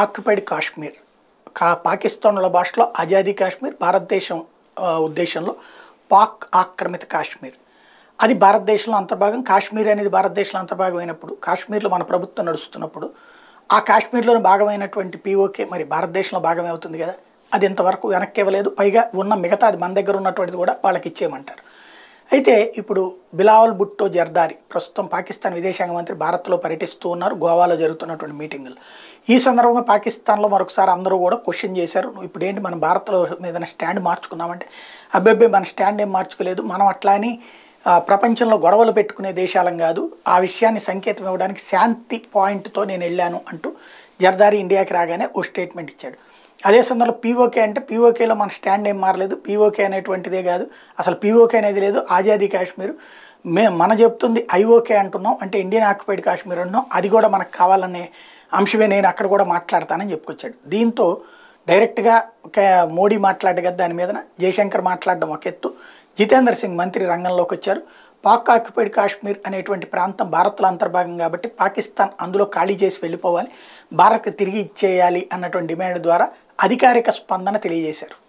occupied Kashmir కా పాకిస్తాన్ల భాషలో ఆజాదీ కాశ్మీర్ భారతదేశం ఉద్దేశంలో పాక్ ఆక్రమిత కాశ్మీర్ అది భారతదేశంలో అంతర్భాగం కాశ్మీర్ అనేది భారతదేశంలో అంతర్భాగం అయినప్పుడు కాశ్మీర్లో మన ప్రభుత్వం నడుస్తున్నప్పుడు ఆ కాశ్మీర్లోని భాగమైనటువంటి పీఓకే మరి భారతదేశంలో భాగమే అవుతుంది కదా అది ఇంతవరకు వెనక్కి ఇవ్వలేదు పైగా ఉన్న మిగతా అది మన దగ్గర ఉన్నటువంటిది కూడా వాళ్ళకి ఇచ్చేయమంటారు అయితే ఇప్పుడు బిలావల్ భుట్టో జర్దారి ప్రస్తుతం పాకిస్తాన్ విదేశాంగ మంత్రి భారత్లో పర్యటిస్తూ ఉన్నారు గోవాలో జరుగుతున్నటువంటి మీటింగులు ఈ సందర్భంగా పాకిస్తాన్లో మరొకసారి అందరూ కూడా క్వశ్చన్ చేశారు ఇప్పుడు ఏంటి మనం భారత్లో ఏదైనా స్టాండ్ మార్చుకున్నామంటే అబ్బాయి మన స్టాండ్ ఏం మార్చుకోలేదు మనం అట్లా అని ప్రపంచంలో గొడవలు పెట్టుకునే దేశాలం కాదు ఆ విషయాన్ని సంకేతం ఇవ్వడానికి శాంతి పాయింట్తో నేను వెళ్ళాను అంటూ జర్దారి ఇండియాకి రాగానే ఓ స్టేట్మెంట్ ఇచ్చాడు అదే సందర్భంలో పీఓకే అంటే పీఓకేలో మన స్టాండ్ ఏం మారలేదు పీఓకే అనేటువంటిదే కాదు అసలు పీఓకే అనేది లేదు ఆజాదీ కాశ్మీర్ మే మన చెప్తుంది ఐఓకే అంటున్నాం అంటే ఇండియన్ ఆక్యుపైడ్ కాశ్మీర్ అంటున్నాం అది కూడా మనకు కావాలనే అంశమే నేను అక్కడ కూడా మాట్లాడతానని చెప్పుకొచ్చాడు దీంతో డైరెక్ట్గా మోడీ మాట్లాడే కదా దాని మీద జయశంకర్ మాట్లాడడం ఒక ఎత్తు జితేందర్ సింగ్ మంత్రి రంగంలోకి వచ్చారు పాక్ ఆక్యుపైడ్ కాశ్మీర్ అనేటువంటి ప్రాంతం భారత్లో అంతర్భాగం కాబట్టి పాకిస్తాన్ అందులో ఖాళీ చేసి వెళ్ళిపోవాలి భారత్కి తిరిగి ఇచ్చేయాలి అన్నటువంటి డిమాండ్ ద్వారా అధికారిక స్పందన తెలియజేశారు